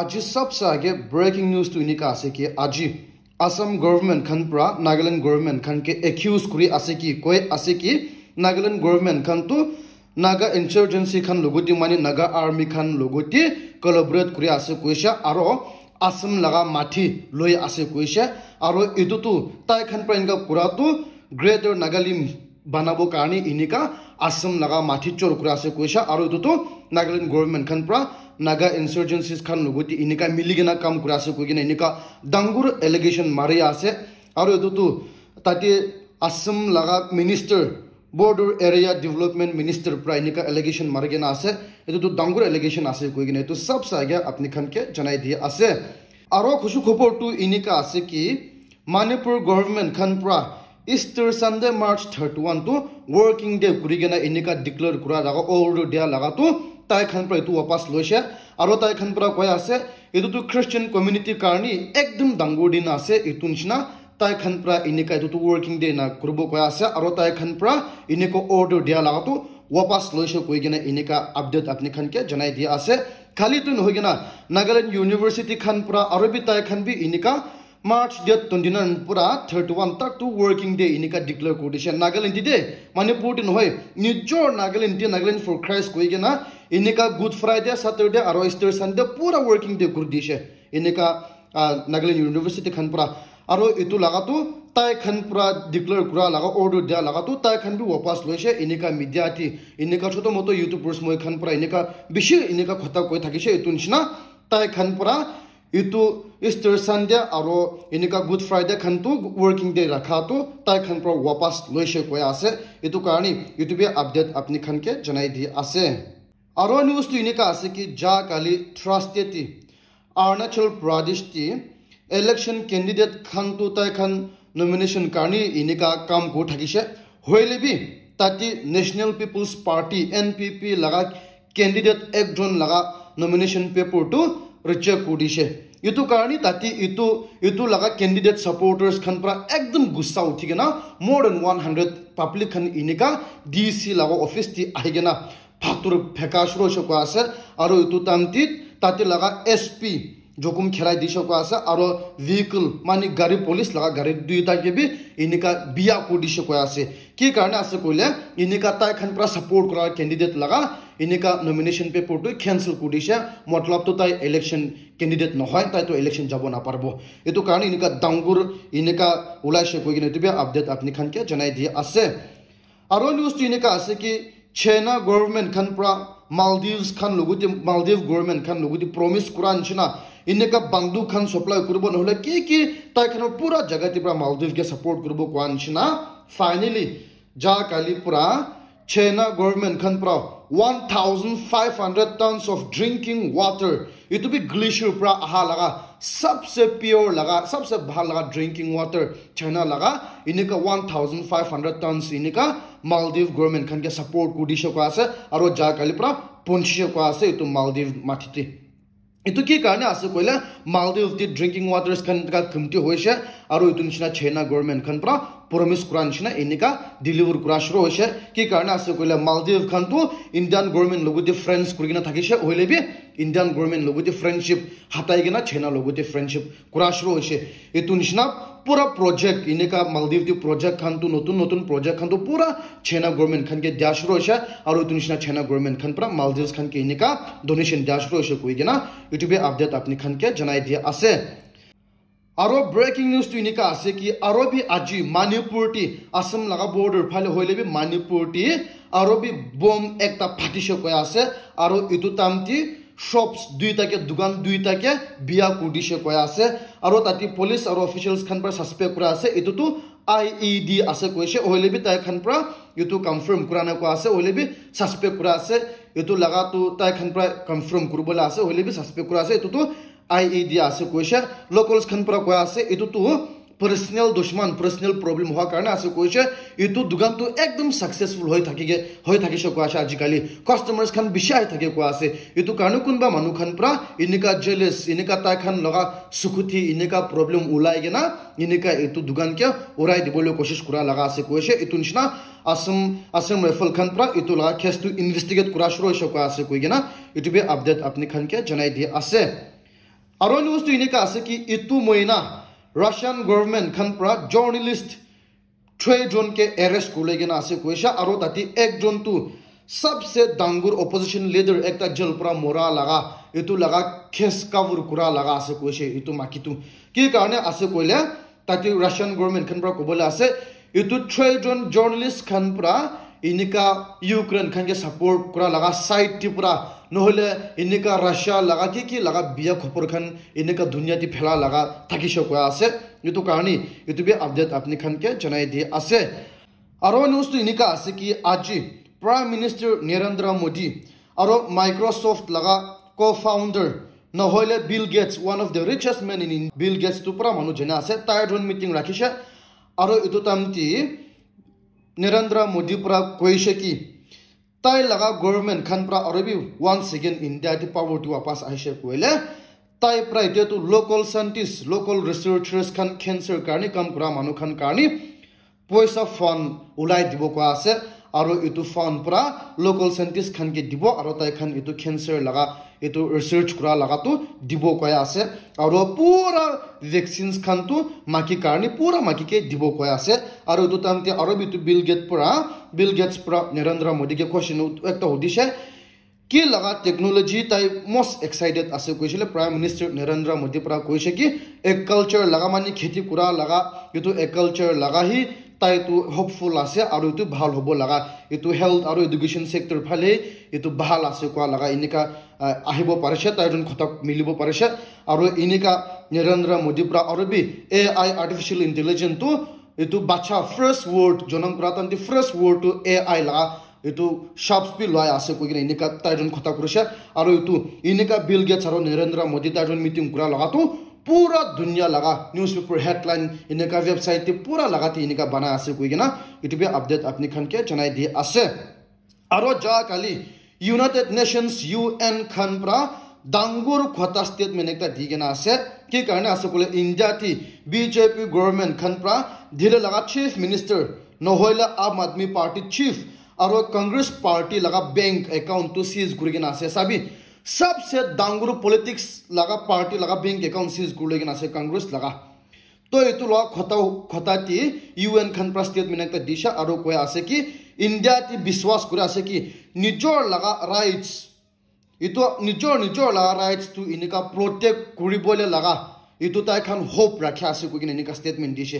আজি সবসাগে breaking news তো এনেকা আছে কি আজি আসাম গভর্নমেন্ট খান পুরা নাগাল্যান্ড গভর্নমেন্ট খানকে একিউজ করে আছে কি কয়ে আছে কি নাগাল্যান্ড গভর্নমেন্ট খান তো নাগা ইনসার্জেন্সি খান লগতি মানে নাগা আর্মি খান লগতি কলাবরেট করে আছে কৈছে আর আসাম লাগা মাঠি লয়ে আছে কৈছে আর এটুতো তাই খান পুরা এনেকা করা তো গ্রেটার নাগালিম বনাব কাৰণে এনেকা আছাম লগা মাটি চৰ কৰা আছে কৈছে আৰু এইটোতো নাগালেণ্ড গভৰ্ণমেণ্ট খান পৰা নাগা ইনচাৰ্জেঞ্চিজ খান লগতে এনেকা মিলি কিনে কাম কৰা আছে কৈ কিনে এনেকা ডাঙৰ এলিগেশ্যন মাৰি আছে আৰু এইটোতো তাতে আছাম লগা মিনিষ্টাৰ বৰ্ডৰ এৰিয়া ডেভেলপমেণ্ট মিনিষ্টাৰ পৰা এনেকা এলিগেশ্যন মাৰি কিনে আছে এইটোতো ডাঙৰ এলিগেশ্যন আছে কৈ কিনে এইটো চব চাগে আপুনি খানকে জনাই দিয়া আছে আৰু খুচু খবৰটো এনেকুৱা আছে কি মণিপুৰ গভৰ্ণমেণ্ট খান পৰা ইষ্টাৰ চানডে মাৰ্চ থাৰ্টি ওৱানটো ৱৰ্কিং ডে কৰি কিনে এনেকুৱা ডিক্লেয়াৰ কৰা লাগে অৰ্ডাৰ দিয়া লগাটো তাইখন পৰা এইটো ৱাপাচ লৈছে আৰু তাইখন পৰা কৈ আছে এইটোতো খ্ৰীষ্টিয়ান কমিউনিটিৰ কাৰণে একদম ডাঙৰ দিন আছে এইটো নিচিনা তাইখন পৰা এনেকুৱা এইটোতো ৱৰ্কিং ডে না কৰিব কৈ আছে আৰু তাইখন পৰা এনেকুৱা অৰ্ডাৰ দিয়া লগাটো ৱাপাচ লৈছে কৈ কিনে এনেকুৱা আপডেট আপুনিখনকে জনাই দিয়া আছে খালিটো নহয় কিনা নাগালেণ্ড ইউনিভাৰ্চিটিখন পৰা আৰু বি তাইখন বি এনেকুৱা March date 29 pura 31 tak tu working day inika declare kodise Nagaland de Manipur tin hoy nijo Nagaland de Nagaland for Christ koi gena inika Good Friday Saturday aro Easter Sunday pura working day kodise inika uh, Nagaland University khan pura aro itu laga tu tai khan pura declare kura laga order dia laga tu tai khan bi wapas loise inika media ti inika choto moto YouTube pers moi khan pura inika bishi inika khata koi thakise itu nishna tai khan pura itu Easter Sunday aro inika Good Friday khan tu working day rakha tu tai khan pro wapas loise koi ase itu karani YouTube update apni khan ke janai di ase aro news tu inika ase ki ja kali trusted ti Arunachal Pradesh ti election candidate khan tu tai khan nomination karani inika kam go thakise hoile bi tati National People's Party NPP laga candidate ek jon laga nomination paper tu ৰাজ্য কৰিছে এইটো কাৰণে তাতে এইটো এইটো লগা candidate চাপৰ্টাৰ্ছখন পৰা একদম গুচা উঠি কিনা মোৰ দেন ওৱান হাণ্ড্ৰেড পাব্লিকখন এনেকুৱা ডি চি লগা অফিচ দি আহি কিনা ফাটুৰ ফেকাচৰ চকু আছে আৰু এইটো টান্তিত তাতে লগা এছ পি জকুম খেলাই দি চকু আছে আৰু ভেহিকল মানে গাড়ী পুলিচ লগা গাড়ী দুয়োটা কেবি এনেকুৱা বিয়া কৰি দিছে কৈ আছে কি কাৰণে আছে কৈলে এনেকুৱা তাইখন পৰা ছাপৰ্ট কৰা কেণ্ডিডেট লগা এনেকা নমিনেশ্যন পেপাৰটো কেঞ্চেল কৰিছে মতলবটো তাই ইলেকশ্যন কেণ্ডিডেট নহয় তাইতো ইলেকশ্যন যাব নাপাৰিব এইটো কাৰণে এনেকুৱা ডাঙৰ এনেকা ওলাইছে কৈ কিনে তুমি আপডেট আপুনি খানকে জনাই দিয়ে আছে আৰু নিউজটো এনেকা আছে কি চেনা চাইনা গভৰ্ণমেণ্টখন পৰা মালদ্বীভছ খান লগতে মালদ্বীভ গভৰ্ণমেণ্টখন লগতে প্ৰমিচ কৰা নিচিনা এনেকা বান্দু বান্দুখান চাপ্লাই কৰিব নহ'লে কি কি তাই তাইখনৰ পুৰা জেগাতে পৰা মালদ্বীভকে ছাপৰ্ট কৰিব কোৱা নিচিনা ফাইনেলি যা কালিৰ পৰা চাইনা গভৰ্ণমেণ্টখন পৰা 1500 tons of drinking water itu bi glacier pra aha laga sabse pure laga sabse bhal laga drinking water china laga inika 1500 tons inika maldives government khan ke support kudisho ko ase aro ja kali pra punchi ko ase itu maldives matiti এইটো কি কাৰণে আছে কৈলে মালদ্বীপ দি drinking Waters খান কমটি হৈছে আৰু এইটো নিচিনা চাইনা গভৰ্ণমেণ্টখন পৰা প্ৰমিছ কৰাৰ নিচিনা এনেকা ডেলিভাৰ কৰা শুৰু হৈছে কি কাৰণে আছে কৈলে মালদ্বীপ খানটো ইণ্ডিয়ান গভৰ্ণমেণ্ট লগতে ফ্ৰেণ্ডছ কৰি কিনে থাকিছে হ'লে ইণ্ডিয়ান গভৰ্ণমেণ্ট লগতে ফ্ৰেণ্ডশ্বিপ হাতাই কিনে চাইনাৰ লগতে ফ্ৰেণ্ডশ্বিপ কৰা শুৰু হৈছে এইটো নিচিনা পুৰা প্ৰজেক্ট এনেকুৱা মালদ্বীপ দ্বীপ প্ৰজেক্টখনটো নতুন নতুন প্ৰজেক্টখনটো পুৰা চাইনা গভৰ্ণমেণ্টখনকে দিয়া শুৰু হৈছে আৰু এইটো নিচিনা চাইনা গভৰ্ণমেণ্টখন পৰা মালদ্বীপখনকে এনেকুৱা ডনেশ্যন দিয়া শুৰু হৈছে কৈ কিনা ইউটিউবে আপডেট আপুনি খানকে জনাই দিয়া আছে আৰু ব্ৰেকিং নিউজটো এনেকুৱা আছে কি আৰু বি আজি মণিপুৰটি আছাম লগা বৰ্ডৰ ফালে হ'লে বি মণিপুৰটি আৰু বি বম এটা ফাটিছে কৈ আছে আৰু এইটো তামটি shops duita ke dukan duita ke bia kudise koya ase aro tati police aro officials khan par suspect kura ase etu tu ied ase koise oile bi tai khan pra etu confirm kurana ko ase oile bi suspect kura ase etu laga tu tai khan pra confirm kurbola ase oile bi suspect kura ase etu tu ied ase koise locals khan pra koya ase etu tu personal दुश्मन personal problem হওয়ার কারণে আছে কইছে ইতু দোকান তো একদম successful হই থাকি গে হই থাকি সক আছে আজিকালি কাস্টমার্স খান বিশাই থাকে কো আছে ইতু কানু কোনবা মানু খান প্রা ইনিকা জেলেস ইনিকা তাই খান লগা সুখুতি ইনিকা প্রবলেম উলাই গে না ইনিকা ইতু দোকান কে ওরাই দিবলে কোশিশ করা লাগা আছে কইছে ইতু নিশনা আসম আসম রাইফল খান প্রা ইতু লাগা খেস তু ইনভেস্টিগেট করা শুরু হই সক আছে কই গে না ইতু বে আপডেট আপনি খান কে জানাই দিয়ে আছে আর নিউজ তো ইনিকা আছে কি ইতু মইনা ৰাছিয়ান গভৰ্ণমেণ্ট খান পৰা জাৰ্নেলিষ্ট থ্ৰেজনকে এৰেষ্ট কৰিলে কিনে আছে কৈছে আৰু তাতে একজনটো চবচে ডাঙৰ অপজিশ্যন লিডাৰ এটা জেল পৰা মৰা লগা এইটো লগা খেচ কাপোৰ কৰা লগা আছে কৈছে এইটো মাখিটো কি কাৰণে আছে কৈলে তাতে ৰাছিয়ান গভৰ্ণমেণ্টখন পৰা ক'বলৈ আছে এইটো থ্ৰেজন জাৰ্নেলিষ্টখন পৰা এনেকা ইউক্রেন খানকে সাপোর্ট করা লাগা সাইডটি পুরা নহলে এনেকা রাশিয়া লাগা কি কি লাগা বিয়া খবর খান এনেকা দুনিয়াটি ফেলা লাগা থাকি সকা আছে এইটো কাহানি এইটো আপডেট আপনি খানকে জানাই দিয়ে আছে আরো নিউজ এনেকা আছে কি আজি প্রাইম মিনিস্টার নরেন্দ্র মোদী আৰু মাইক্ৰোসফট লাগা কো ফাউণ্ডাৰ নহলে Bill Gates one of the richest men in Bill Gates তো পুৰা মানুহ জেনে আছে তাই মিটিং ৰাখিছে আৰু এইটো তামটি নিৰেন্দ্ৰ মোদীৰ পৰা কৈছে কি তাই লগা গভৰ্ণমেণ্ট খান পৰা আৰু বি ওৱান ছেকেণ্ড ইণ্ডিয়া দি পাৱাৰটো ৱাপাছ আহিছে কৈলে তাই প্ৰায় এতিয়াতো লোকেল চাইণ্টিষ্ট লোকেল ৰিচাৰ্চাৰ্ছ খান কেঞ্চাৰ কাৰণে কাম কৰা মানুহখন কাৰণে পইচা ফাণ্ড ওলাই দিব কোৱা আছে আৰু এইটো ফাণ্ড পৰা লোকেল চাইণ্টিষ্টখনকে দিব আৰু তাই খান এইটো কেঞ্চাৰ লগা এইটো ৰিচাৰ্চ কৰা লগাটো দিব কৈ আছে আৰু পুৰা ভেকচিনখনটো মাকীৰ কাৰণে পুৰা মাকীকে দিব কয়া আছে আৰু এইটো তাৰমানে আৰু এইটো বিল গেট পৰা বিল গেটছ পৰা নৰেন্দ্ৰ মোদীকে কৈছিল এটা সুধিছে কি লগা টেকন'লজি তাই মষ্ট এক্সাইটেড আছে কৈছিলে প্ৰাইম মিনিষ্টাৰ নৰেন্দ্ৰ মোদীৰ পৰা কৈছে কি এগ্ৰিকালচাৰ লগা মানে খেতি কৰা লগা এইটো এগ্ৰিকালচাৰ লগাহি তাইটো হপফুল আছে আৰু এইটো ভাল হ'ব লগা এইটো হেল্থ আৰু এডুকেশ্যন চেক্টৰ ফালে এইটো ভাল আছে কোৱা লগা এনেকা আহিব পাৰিছে তাইৰ কথা মিলিব পাৰিছে আৰু এনেকা নৰেন্দ্ৰ মোদীৰ পৰা আৰু বি এ আই আৰ্টিফিচিয়েল ইণ্টেলিজেণ্টটো এইটো বাচ্ছা ফ্ৰেছ ৱৰ্ড জনম কৰা তাহাঁতি ফ্ৰেছ ৱৰ্ডটো এ আই লগা এইটো শ্বাৰ্পছ বি লয় আছে কৈ কিনে এনেকুৱা তাইৰ কথা কৰিছে আৰু এইটো এনেকা বিল গেটছ আৰু নৰেন্দ্ৰ মোদী তাইৰ মিটিং কৰা লগাটো পুরো দুনিয়া লগা নিউজ পেপার হেডলাইন এনেকা ওয়েবসাইট পুরো লগাতে এনেকা বানা আছে কই কিনা ইউটিউবে আপডেট আপনি খানকে জানাই দিয়ে আছে আর যা কালি ইউনাইটেড নেশনস ইউএন খান পরা ডাঙ্গুর খতা স্টেটমেন্ট একটা দি কিনা আছে কি কারণে আছে কলে ইন্ডিয়াতে বিজেপি গভর্নমেন্ট খান পরা ধীরে লগা চিফ মিনিষ্টার নহলে আম আদমি পার্টি চিফ আর কংগ্রেস পার্টি লগা ব্যাংক একাউন্টটু সিজ করে কিনা আছে সাবি সবসে ডাঙর পলিটিক্স লাগা পার্টি লাগা বেঙ্ক একাউন্ট সিজ গুড় লেগেন আছে কংগ্রেস লাগা তো এই খতা খতাটি ইউএন খান পর স্টেটমেন্ট দিছে আর কয়া আছে কি ইন্ডিয়াটি বিশ্বাস করে আছে কি নিজের লাগা রাইটস এই নিজের নিজের লাগা রাইটস তো এনেকা প্রটেক্ট করবলে লাগা এই তাইখান হোপ রাখে আছে কিন্তু এনেকা স্টেটমেন্ট দিছে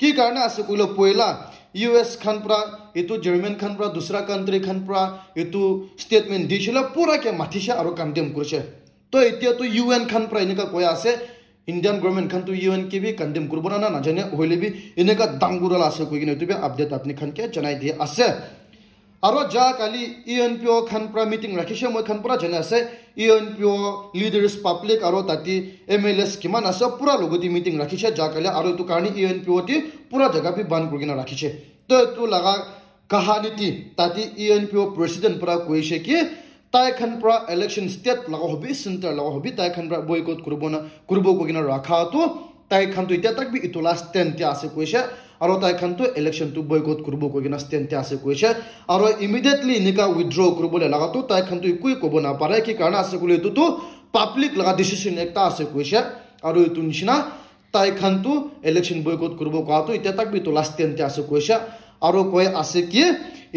কি কাৰণে আছে লওক পুৱেলা ইউ এছ খান পৰা এইটো জাৰ্মেন খান পৰা দোচৰা কান্ট্ৰি খান পৰা এইটো ষ্টেটমেণ্ট দিছিলে পুৰাকে মাতিছে আৰু কণ্টেম কৰিছে তো এতিয়াতো ইউ এন খান পৰা এনেকুৱা কৈ আছে ইণ্ডিয়ান গভৰ্ণমেণ্ট খানটো ইউ এন কে বি কণ্টেম কৰিব না নাজানে হ'লে বি এনেকুৱা ডাঙৰ আছে কৈ কিনে এইটো আপডেট আপুনি খানকে জনাই দিয়া আছে আৰু যা কালি ই এন পি অ' খান পৰা মিটিং ৰাখিছে মই খান পৰা জনাই আছে E N P O' leaders public আৰু তাতে এম এল এছ কিমান আছে পূৰা লগতে মিটিং ৰাখিছে যা কালি আৰু এইটো কাৰণে ই এন পি অ' টি পূৰা জেগাপি বান্ধ কৰি কিনে ৰাখিছে তো এইটো লগা কাহানীতি তাতে E N P O' president পৰা কৈছে কি তাইখন পৰা ইলেকশ্যন ষ্টেট লগা হবি চেণ্টাৰ লগা হবি তাইখন পৰা বয়কট কৰিব না কৰিব কৈ কিনে ৰখাটো তাইখনটো এতিয়া তাক বি ইটো লাষ্ট আছে কৈছে আৰু তাইখানটো ইলেকশ্যনটো বয়কট কৰিব কৈ কিনে ষ্টেণ্ড আছে কৈছে আৰু ইমিডিয়েটলি এনেকুৱা উইথড্ৰ কৰিবলৈ লগাটো তাইখানটো একোৱেই ক'ব নাপাৰে কি কাৰণে আছে বুলি এইটোতো পাব্লিক লগা ডিচিশ্যন এটা আছে কৈছে আৰু এইটো নিচিনা তাইখানটো ইলেকশ্যন বয়কট কৰিব কোৱাটো এতিয়া তাক বিতো লাষ্ট টেণ্টে আছে কৈছে আৰু কৈ আছে কি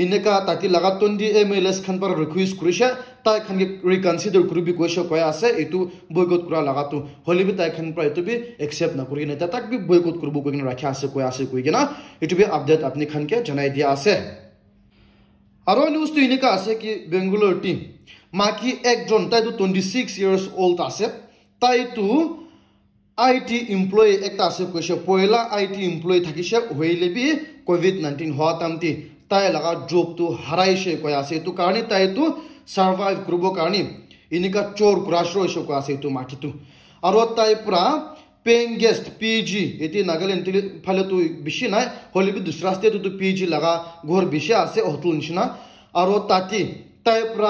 এনেকুৱা তাতে লগা টুৱেণ্টি এম এল এছ খান পৰা ৰিকুৱেষ্ট কৰিছে তাই খান ৰিকনচিডাৰ কৰিবি কৈছ কয় আছে এইটো বৈকট কৰা লগাটো হ'লে বি তাই খান পৰা এইটো বি একচেপ্ট নকৰি কিনে তাক বি বৈকট কৰিব কৈ কিনে ৰাখি আছে কৈ আছে কৈ কিনে এইটো বি আপডেট আপুনি খানকে জনাই দিয়া আছে আৰু নিউজটো এনেকুৱা আছে কি বেংগুলৰ টিম মাকি একজন তাইতো টুৱেণ্টি ছিক্স ইয়াৰ্ছ অল্ড আছে তাইতো আই টি ইমপ্লয়ী এটা আছে কৈছে পহিলা আই টি ইমপ্লয়ী থাকিছে হৈলে বি ক'ভিড নাইণ্টিন হোৱা টাইমটি তাই লগা জবটো হাৰাইছে কৈ আছে এইটো কাৰণে তাইতো ಸರ್ವೈವ್ ಕೃಬೋ ಕಾಣಿ ಇನ್ನಿಕ ಚೋರ್ ಕುರಾಶ್ರೋ ಇಶೋಕು ಆಸೆಯಿತು ಮಾಕಿತು ಅರವತ್ತೈಪುರ ಪೇಯಿಂಗ್ ಗೆಸ್ಟ್ ಪಿ ಜಿ ಇತಿ ನಗಲ್ ಎಂತ ಫಲತು ಬಿಶಿ ನಾಯ್ ಹೊಲಿ ಬಿ ದುಸ್ರಾಸ್ತೆ ತುತು ಪಿ ಜಿ ಲಗಾ ಘೋರ್ ಬಿಶಿ ಆಸೆ ಹೊತ್ತಲು ನಿಶಿನ ಅರವತ್ತಾತಿ ತೈಪುರ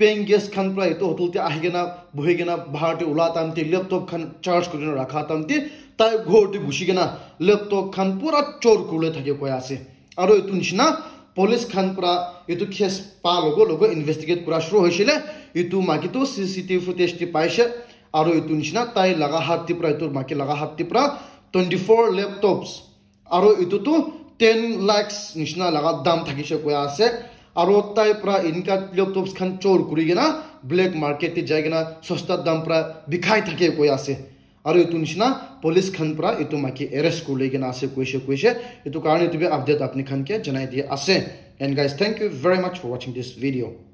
ಪೇಯಿಂಗ್ ಗೆಸ್ಟ್ ಖನ್ ಪ್ರ ಇತು ಹೊತ್ತಲು ಆಹಿಗೆನ ಬುಹಿಗೆನ ಭಾರತಿ ಉಳಾತಂತಿ ಲ್ಯಾಪ್ಟಾಪ್ ಖನ್ ಚಾರ್ಜ್ ಕುರಿನ ರಾಖಾತಂತಿ ತೈ ಘೋರ್ ಟಿ ಘುಷಿಗೆನ ಲ್ಯಾಪ್ಟಾಪ್ ಖನ್ ಪೂರಾ ಚೋರ್ ಕುಳೆ ಥಗೆ ಕೊಯ ಆಸೆ ಅರೋ ಇತು ನಿಶಿನ পুলিচ খানপৰা এইটো খেচ পোৱাৰ লগে ইনভেষ্টিগেট কৰা শুৰু হৈছিলে এইটো মাকেটো চি চি টিভি ফুটেজটি পাইছে আৰু এইটো নিচিনা তাই লগা হাতটিৰ পৰা এইটোৰ মাকে লগা হাতটিৰ পৰা টুৱেণ্টি ফ'ৰ লেপটপছ আৰু এইটোতো টেন লাখছ নিচিনা লগা দাম থাকিছে কোৱা আছে আৰু তাইৰ পৰা ইনকা লেপটপছখন চোৰ কৰি কিনা ব্লেক মাৰ্কেটত যাই কিনা সস্তাৰ দাম পৰা বিষাই থাকে কৈ আছে aru itu nishna police khan pra itu maki arrest kor legen ase koise koise itu karone itu be update apni khan ke janai diye ase and guys thank you very much for watching this video